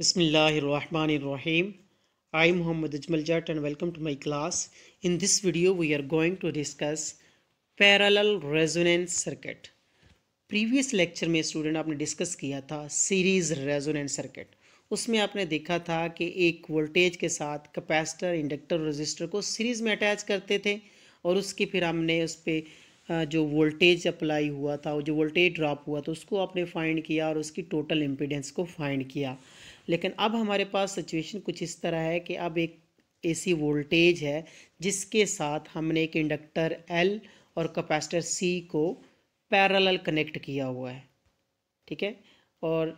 Bismillahirrahmanirrahim. I am Ajmal Jat and welcome to my class in this video we are going to discuss discuss parallel circuit previous lecture में student आपने discuss किया था series resonant circuit उसमें आपने देखा था कि एक वोल्टेज के साथ कैपेसिटर इंडक्टर रजिस्टर को सीरीज में अटैच करते थे और उसकी फिर हमने उस पर जो वोल्टेज अप्लाई हुआ था जो वोल्टेज ड्रॉप हुआ था उसको आपने फाइंड किया और उसकी टोटल इम्पीडेंस को फाइंड किया लेकिन अब हमारे पास सिचुएशन कुछ इस तरह है कि अब एक एसी वोल्टेज है जिसके साथ हमने एक इंडक्टर एल और कैपेसिटर सी को पैरेलल कनेक्ट किया हुआ है ठीक है और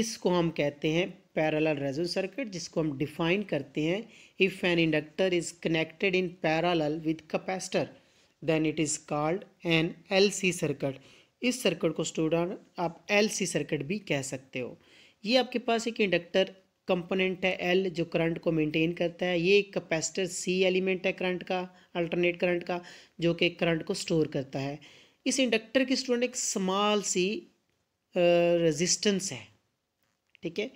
इसको हम कहते हैं पैरेलल रेजोनेंस सर्किट जिसको हम डिफाइन करते हैं if an inductor is connected in parallel with capacitor then it is called an LC circuit इस सर्किट को स्टूडेंट आप एलसी सर्किट भी कह सकते हो ये आपके पास एक इंडक्टर कंपोनेंट है एल जो करंट को मेंटेन करता है ये एक कैपेसिटर सी एलिमेंट है करंट का अल्टरनेट करंट का जो कि करंट को स्टोर करता है इस इंडक्टर की स्टूडेंट एक स्मॉल सी रेजिस्टेंस है ठीक है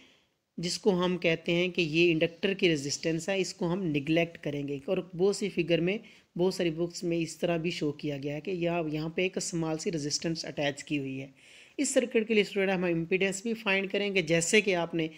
जिसको हम कहते हैं कि ये इंडक्टर की रेजिस्टेंस है इसको हम निगलेक्ट करेंगे और बहुत सी फिगर में बहुत सारी बुक्स में इस तरह भी शो किया गया है कि यह यहाँ पे एक स्मॉल सी रेजिस्टेंस अटैच की हुई है इस सर्किट के लिए स्टूडेंट हम इम्पीडेंस भी फाइंड करेंगे जैसे कि आपने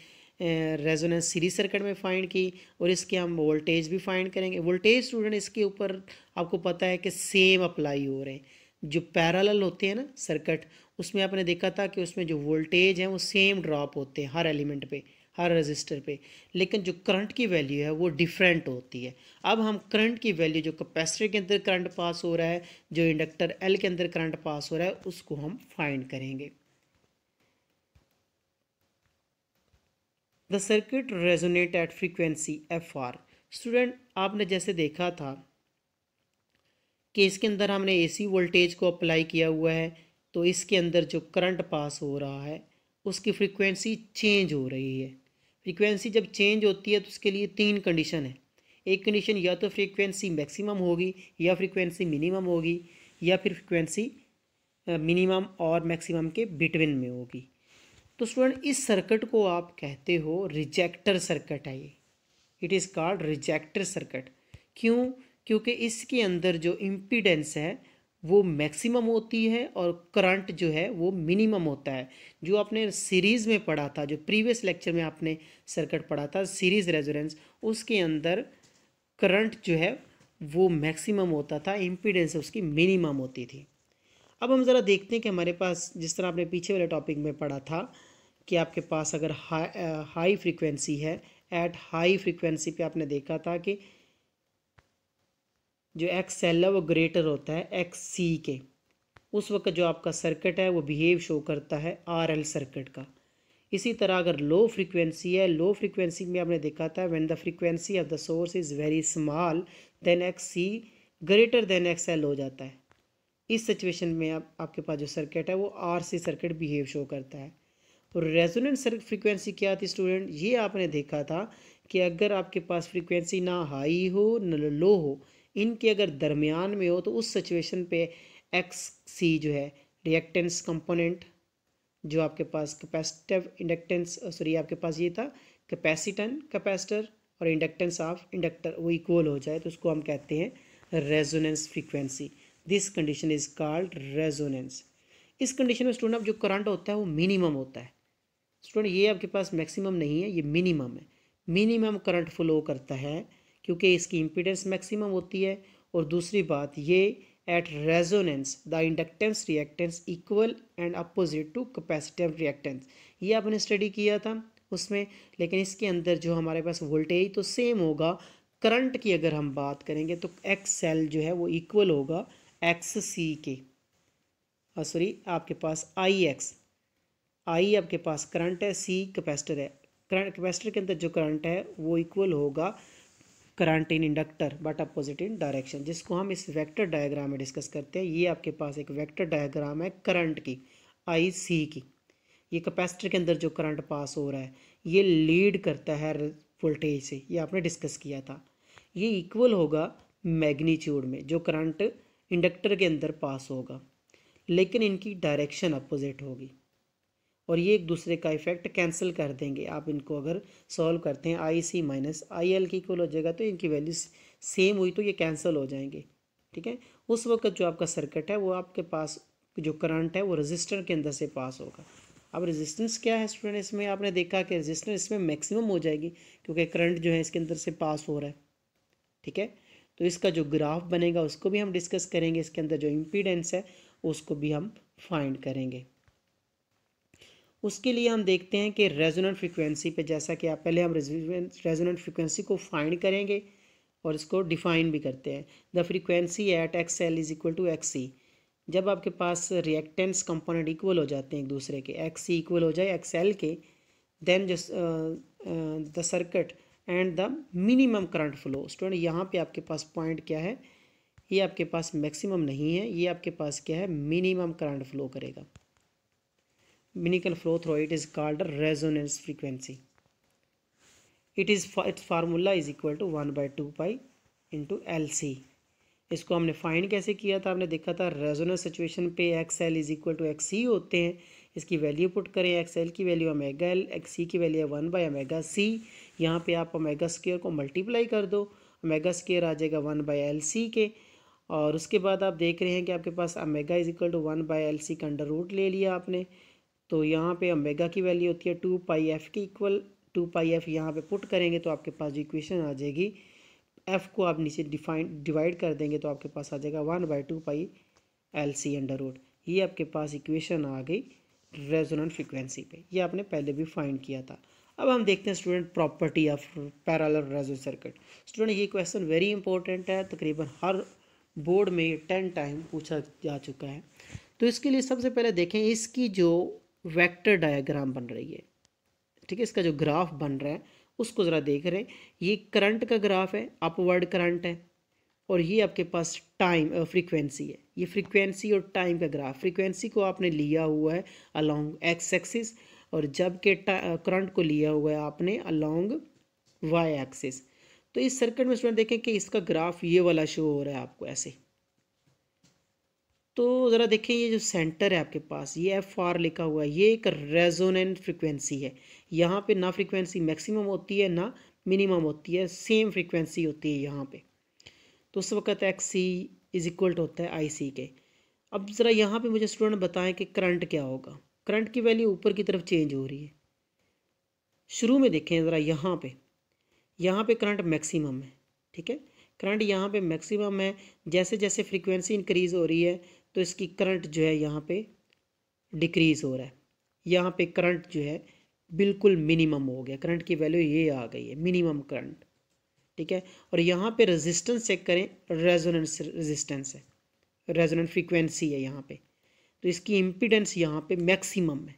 रेजोनेंस सीरीज सर्किट में फाइंड की और इसके हम वोल्टेज भी फाइंड करेंगे वोल्टेज स्टूडेंट इसके ऊपर आपको पता है कि सेम अप्लाई हो रहे हैं जो पैरेलल होते हैं ना सर्किट उसमें आपने देखा था कि उसमें जो वोल्टेज हैं वो सेम ड्रॉप होते हैं हर एलिमेंट पे हर रजिस्टर पे लेकिन जो करंट की वैल्यू है वो डिफरेंट होती है अब हम करंट की वैल्यू जो कैपेसिटर के अंदर करंट पास हो रहा है जो इंडक्टर एल के अंदर करंट पास हो रहा है उसको हम फाइंड करेंगे the circuit resonate at frequency F R student आपने जैसे देखा था कि इसके अंदर हमने एसी वोल्टेज को अप्लाई किया हुआ है तो इसके अंदर जो करंट पास हो रहा है उसकी फ्रीक्वेंसी चेंज हो रही है फ्रीक्वेंसी जब चेंज होती है तो उसके लिए तीन कंडीशन है एक कंडीशन या तो फ्रीक्वेंसी मैक्सिमम होगी या फ्रीक्वेंसी मिनिमम होगी या फिर फ्रीक्वेंसी मिनिमम और मैक्सिमम के बिटवीन में होगी तो स्टूडेंट इस सर्किट को आप कहते हो रिजेक्टर सर्किट है ये it is called rejector circuit क्यों क्योंकि इसके अंदर जो इम्पीडेंस है वो मैक्सिमम होती है और करंट जो है वो मिनिमम होता है जो आपने सीरीज़ में पढ़ा था जो प्रीवियस लेक्चर में आपने सर्किट पढ़ा था सीरीज़ रेजोरेंस उसके अंदर करंट जो है वो मैक्सिमम होता था इम्पीडेंस उसकी मिनिमम होती थी अब हम ज़रा देखते हैं कि हमारे पास जिस तरह आपने पीछे वाले टॉपिक में पढ़ा था कि आपके पास अगर हाई हाई फ्रिक्वेंसी है एट हाई फ्रिक्वेंसी पे आपने देखा था कि जो एक्स एल है वो ग्रेटर होता है एक्स सी के उस वक्त जो आपका सर्किट है वो बिहेव शो करता है आर एल सर्किट का इसी तरह अगर लो फ्रीक्वेंसी है लो फ्रीक्वेंसी में आपने देखा था when the frequency of the source is very small then X C greater than X L हो जाता है इस सिचुएशन में आप आपके पास जो सर्किट है वो R C circuit behave show करता है और रेजोनेंट सर्किट फ्रीक्वेंसी क्या थी स्टूडेंट ये आपने देखा था कि अगर आपके पास फ्रीक्वेंसी ना हाई हो ना लो हो इनके अगर दरमियान में हो तो उस सिचुएशन पे एक्स सी जो है रिएक्टेंस कंपोनेंट जो आपके पास कैपेसिटिव इंडक्टेंस सॉरी आपके पास ये था कैपेसिटन कैपेसिटर और इंडक्टेंस ऑफ इंडक्टर वो इक्वल हो जाए तो उसको हम कहते हैं resonance frequency this condition is called resonance इस कंडीशन में स्टूडेंट अब जो करंट होता है वो मिनिमम होता है स्टूडेंट ये आपके पास मैक्सिमम नहीं है ये मिनिमम है मिनिमम करंट फ्लो करता है क्योंकि इसकी इम्पीडेंस मैक्सिमम होती है और दूसरी बात ये at resonance the inductance reactance equal and opposite to capacitive reactance ये आपने स्टडी किया था उसमें लेकिन इसके अंदर जो हमारे पास वोल्टेज तो सेम होगा करंट की अगर हम बात करेंगे तो एक्स सेल जो है वो इक्वल होगा एक्स सी के सॉरी आपके पास आई एक्स आई आपके पास करंट है सी कैपेसिटर है करंट कैपेसिटर के अंदर जो करंट है वो इक्वल होगा current in inductor but opposite in direction जिसको हम इस वेक्टर डायग्राम में डिस्कस करते हैं ये आपके पास एक वेक्टर डायग्राम है करंट की आई सी की ये कैपेसिटर के अंदर जो करंट पास हो रहा है ये लीड करता है वोल्टेज से ये आपने डिस्कस किया था ये इक्वल होगा मैग्नीट्यूड में जो करंट इंडक्टर के अंदर पास होगा लेकिन इनकी डायरेक्शन अपोजिट होगी और ये एक दूसरे का इफेक्ट कैंसिल कर देंगे आप इनको अगर सॉल्व करते हैं I C minus I L की इक्वल हो जाएगा तो इनकी वैल्यू सेम हुई तो ये कैंसिल हो जाएंगे ठीक है उस वक्त जो आपका सर्किट है वो आपके पास जो करंट है वो रजिस्टर के अंदर से पास होगा अब रेजिस्टेंस क्या है स्टूडेंट इसमें आपने देखा कि रेजिस्टेंस इसमें मैक्सिमम हो जाएगी क्योंकि करंट जो है इसके अंदर से पास हो रहा है ठीक है तो इसका जो ग्राफ बनेगा उसको भी हम डिस्कस करेंगे इसके अंदर जो इम्पीडेंस है उसको भी हम फाइंड करेंगे उसके लिए हम देखते हैं कि रेजोनेंट फ्रिक्वेंसी पे जैसा कि आप पहले हम रेजोनेंट फ्रिक्वेंसी को फाइंड करेंगे और इसको डिफाइन भी करते हैं the frequency at X L is equal to X C जब आपके पास रिएक्टेंस कंपोनेंट इक्वल हो जाते हैं एक दूसरे के एक्स सी इक्वल हो जाए एक्स एल के देन जो the circuit and the minimum current flow student यहाँ पे आपके पास पॉइंट क्या है ये आपके पास मैक्सिमम नहीं है ये आपके पास क्या है मिनिमम करंट फ्लो करेगा minical flow through it is called resonance frequency it is its formula is equal to one by two pi into L C इसको हमने फाइंड कैसे किया था हमने देखा था रेजोनेंस सिचुएशन पे X L is equal to X C होते हैं इसकी वैल्यू पुट करें एक्स एल की value omega L X C की वैल्यू है वन बाई अमेगा सी यहाँ पे आप अमेगा स्केयर को मल्टीप्लाई कर दो अमेगा स्केयर आ जाएगा वन बाई एल सी के और उसके बाद आप देख रहे हैं कि आपके पास omega is equal to one by L C का अंडर रूट ले लिया आपने तो यहाँ पे अम्बेगा की वैल्यू होती है टू पाई एफ़ की इक्वल टू पाई एफ़ यहाँ पे पुट करेंगे तो आपके पास इक्वेशन आ जाएगी एफ़ को आप नीचे डिफाइन डिवाइड कर देंगे तो आपके पास आ जाएगा one by two pi L C under root ये आपके पास इक्वेशन आ गई रेजोनेंट फ्रिक्वेंसी पे ये आपने पहले भी फाइंड किया था अब हम देखते हैं student property of parallel resonant circuit student ये क्वेश्चन वेरी इंपॉर्टेंट है तकरीबन हर बोर्ड में टेन टाइम पूछा जा चुका है तो इसके लिए सबसे पहले देखें इसकी जो वेक्टर डायग्राम बन रही है ठीक है इसका जो ग्राफ बन रहा है उसको ज़रा देख रहे हैं ये करंट का ग्राफ है अपवर्ड करंट है और ये आपके पास टाइम फ्रीक्वेंसी है ये फ्रीक्वेंसी और टाइम का ग्राफ फ्रीक्वेंसी को आपने लिया हुआ है अलॉन्ग एक्स एक्सिस और जबकि करंट को लिया हुआ है आपने अलॉन्ग वाई एक्सिस तो इस सर्किट में स्टूडेंट देखें कि इसका ग्राफ ये वाला शो हो रहा है आपको ऐसे तो ज़रा देखें ये जो सेंटर है आपके पास ये एफ आर लिखा हुआ है ये एक रेजोनेंट फ्रिक्वेंसी है यहाँ पे ना फ्रिक्वेंसी मैक्सिमम होती है ना मिनिमम होती है सेम फ्रिक्वेंसी होती है यहाँ पे तो उस वक्त एक्स सी इज इक्वल होता है आई सी के अब ज़रा यहाँ पे मुझे स्टूडेंट बताएं कि करंट क्या होगा करंट की वैल्यू ऊपर की तरफ चेंज हो रही है शुरू में देखें ज़रा यहाँ पर यहाँ पर करंट मैक्सीम है ठीक है करंट यहाँ पे मैक्सिमम है जैसे जैसे फ्रीक्वेंसी इंक्रीज़ हो रही है तो इसकी करंट जो है यहाँ पे डिक्रीज़ हो रहा है यहाँ पे करंट जो है बिल्कुल मिनिमम हो गया करंट की वैल्यू ये आ गई है मिनिमम करंट ठीक है और यहाँ पे रेजिस्टेंस चेक करें रेजोनेंस रेजिस्टेंस है रेजोनेंट फ्रीक्वेंसी है यहाँ पे तो इसकी इम्पिडेंस यहाँ पे मैक्सिमम है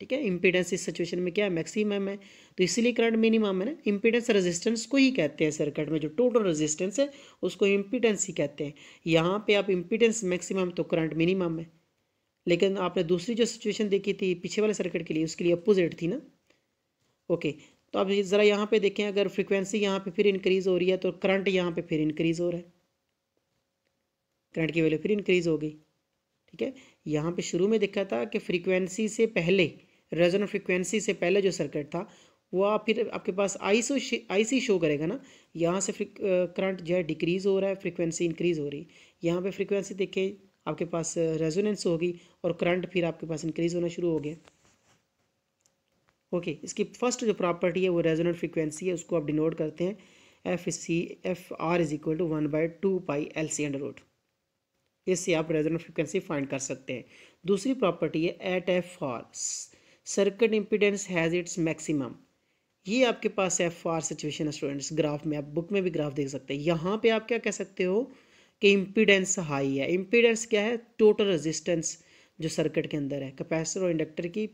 ठीक है इम्पीडेंस इस सिचुएशन में क्या है मैक्सिमम है तो इसीलिए करंट मिनिमम है ना इम्पीडेंस रेजिस्टेंस को ही कहते हैं सर्किट में जो टोटल रेजिस्टेंस है उसको इम्पीडेंस ही कहते हैं यहाँ पे आप इम्पीडेंस मैक्सिमम तो करंट मिनिमम है लेकिन आपने दूसरी जो सिचुएशन देखी थी पीछे वाले सर्किट के लिए उसके लिए अपोजिट थी ना ओके तो आप ज़रा यहाँ पर देखें अगर फ्रिक्वेंसी यहाँ पर फिर इंक्रीज़ हो रही है तो करंट यहाँ पर फिर इंक्रीज़ हो रहा है करंट की वैल्यू फिर इंक्रीज़ हो गई ठीक है यहाँ पे शुरू में देखा था कि फ्रीक्वेंसी से पहले रेजोनेंट फ्रिक्वेंसी से पहले जो सर्किट था वो आप फिर आपके पास आई सो आई सी शो करेगा ना यहाँ से करंट जो है डिक्रीज़ हो रहा है फ्रिक्वेंसी इंक्रीज़ हो रही है यहाँ पे फ्रिक्वेंसी देखिए आपके पास रेजोनेंस होगी और करंट फिर आपके पास इंक्रीज़ होना शुरू हो गया ओके okay, इसकी फर्स्ट जो प्रॉपर्टी है वो रेजोनेंट फ्रिक्वेंसी है उसको आप डिनोट करते हैं F C F R is equal to one by two pi L C under root इससे आप रेजोनेंट फ्रिक्वेंसी फाइंड कर सकते हैं दूसरी प्रॉपर्टी है at F R circuit impedance has its maximum ये आपके पास है फार सिचुएशन स्टूडेंट्स ग्राफ में आप बुक में भी ग्राफ देख सकते हैं यहाँ पे आप क्या कह सकते हो कि इम्पीडेंस हाई है इम्पीडेंस क्या है टोटल रेजिस्टेंस जो सर्किट के अंदर है कैपेसिटर और इंडक्टर की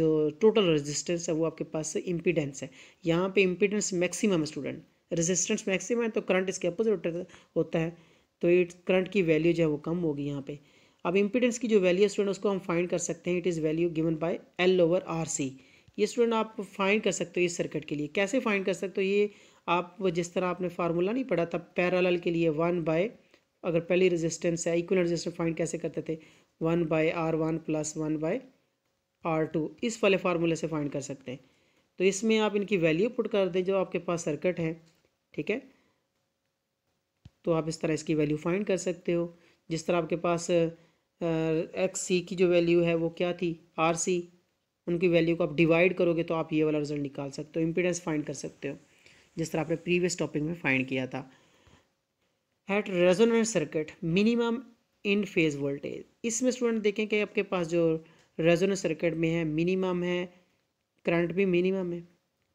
जो टोटल रेजिस्टेंस है वो आपके पास इम्पीडेंस है यहाँ पे impedance maximum student resistance maximum है तो करंट इसके अपोजिट होता है तो इट करंट की वैल्यू जो है वो कम होगी यहाँ पर अब इम्पीडेंस की जो वैल्यू है स्टूडेंट उसको हम फाइंड कर सकते हैं it is value given by L over R C ये स्टूडेंट आप फाइंड कर सकते हो इस सर्किट के लिए कैसे फाइंड कर सकते हो ये आप जिस तरह आपने फार्मूला नहीं पढ़ा था पैरालल के लिए वन बाय अगर पहली रेजिस्टेंस है इक्वल रेजिस्टेंस फाइंड कैसे करते थे one by R one plus one by R two इस वाले फार्मूले से फाइंड कर सकते हैं तो इसमें आप इनकी वैल्यू पुट कर दें जो आपके पास सर्किट है ठीक है तो आप इस तरह इसकी वैल्यू फाइंड कर सकते हो जिस तरह आपके पास एक्स सी की जो वैल्यू है वो क्या थी आर सी उनकी वैल्यू को आप डिवाइड करोगे तो आप ये वाला रिजल्ट निकाल सकते हो इम्पीडेंस फाइंड कर सकते हो जिस तरह आपने प्रीवियस टॉपिक में फाइंड किया था at resonant circuit minimum in phase voltage इसमें स्टूडेंट देखें कि आपके पास जो रेजोनेंट सर्किट में है मिनिमम है करंट भी मिनिमम है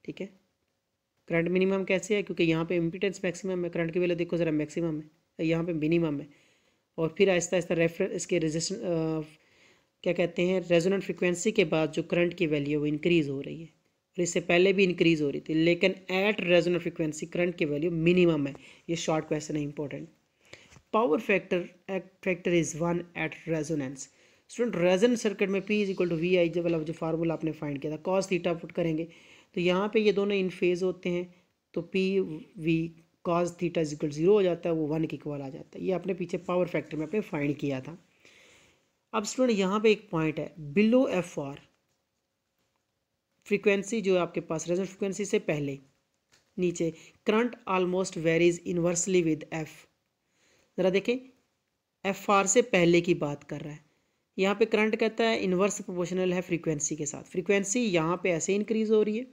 ठीक है करंट मिनिमम कैसे है क्योंकि यहाँ पे इम्पीडेंस मैक्सिमम है करंट की वैल्यू देखो ज़रा मैक्सिमम है यहाँ पे मिनिमम है और फिर आहिस्ता आहिस्ता रेफर इसके रजिस्ट क्या कहते हैं रेजोनेंट फ्रिक्वेंसी के बाद जो करंट की वैल्यू है वो इंक्रीज़ हो रही है और इससे पहले भी इंक्रीज़ हो रही थी लेकिन एट रेजोनेंट फ्रिक्वेंसी करंट की वैल्यू मिनिमम है ये शॉर्ट क्वेश्चन है important power factor factor is one at resonance student resonant circuit में P is equal to V I जब वाला जो फार्मूला आपने फाइंड किया था कॉस थीटा पुट करेंगे तो यहाँ पे ये दोनों इन फेज होते हैं तो P V cos theta is equal zero हो जाता है वो वन के इक्वल आ जाता है ये अपने पीछे पावर फैक्टर में अपने फाइंड किया था अब स्टूडेंट यहाँ पे एक पॉइंट है बिलो एफ आर फ्रीक्वेंसी जो है आपके पास रेजन फ्रीक्वेंसी से पहले नीचे current almost varies inversely with F ज़रा देखें एफ आर से पहले की बात कर रहा है यहाँ पे करंट कहता है इन्वर्स प्रोपोर्शनल है फ्रीक्वेंसी के साथ फ्रीक्वेंसी यहाँ पे ऐसे इंक्रीज़ हो रही है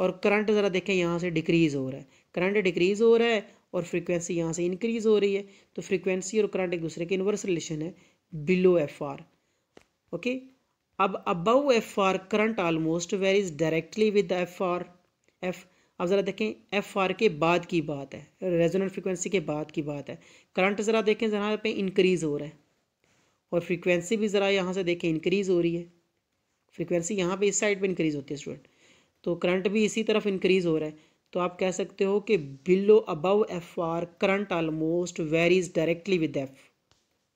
और करंट ज़रा देखें यहाँ से डिक्रीज़ हो रहा है करंट डिक्रीज़ हो रहा है और फ्रीक्वेंसी यहाँ से इंक्रीज़ हो रही है तो फ्रीक्वेंसी और करंट एक दूसरे के इन्वर्स रिलेशन है बिलो एफ आर ओके अब above F R current almost varies directly with F R F अब ज़रा देखें एफ आर के बाद की बात है रेजोनेंट फ्रीक्वेंसी के बाद की बात है करंट ज़रा देखें ज़रा पे इंक्रीज़ हो रहा है और फ्रीक्वेंसी भी ज़रा यहाँ से देखें इंक्रीज़ हो रही है फ्रीक्वेंसी यहाँ पे इस साइड पे इंक्रीज़ होती है स्टूडेंट तो करंट भी इसी तरफ इंक्रीज़ हो रहा है तो आप कह सकते हो कि below above F R current almost varies directly with F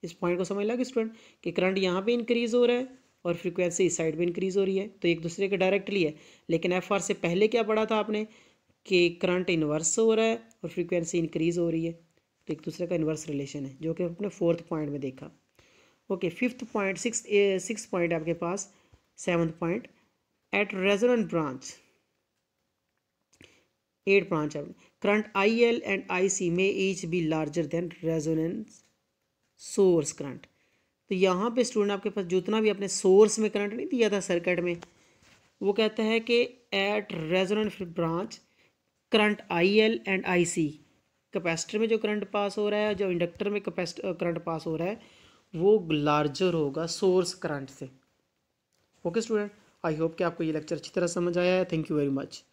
इस पॉइंट को समझ लगा स्टूडेंट कि करंट यहाँ पे इंक्रीज़ हो रहा है और फ्रिक्वेंसी इस साइड भी इंक्रीज़ हो रही है तो एक दूसरे के डायरेक्टली है लेकिन एफ आर से पहले क्या पढ़ा था आपने कि करंट इन्वर्स हो रहा है और फ्रिक्वेंसी इंक्रीज़ हो रही है तो एक दूसरे का इन्वर्स रिलेशन है जो कि आपने फोर्थ पॉइंट में देखा okay fifth point six six point आपके पास seventh point at branch at branch branch current I L and I C में each be larger than resonance source current तो यहाँ पे स्टूडेंट आपके पास जितना भी अपने सोर्स में करंट नहीं दिया था सर्किट में वो कहता है कि at resonant branch current I L and I C capacitor में जो करंट पास हो रहा है जो इंडक्टर में कैपेसिटर करंट पास हो रहा है वो लार्जर होगा सोर्स करंट से ओके स्टूडेंट आई होप कि आपको ये लेक्चर अच्छी तरह समझ आया है थैंक यू वेरी मच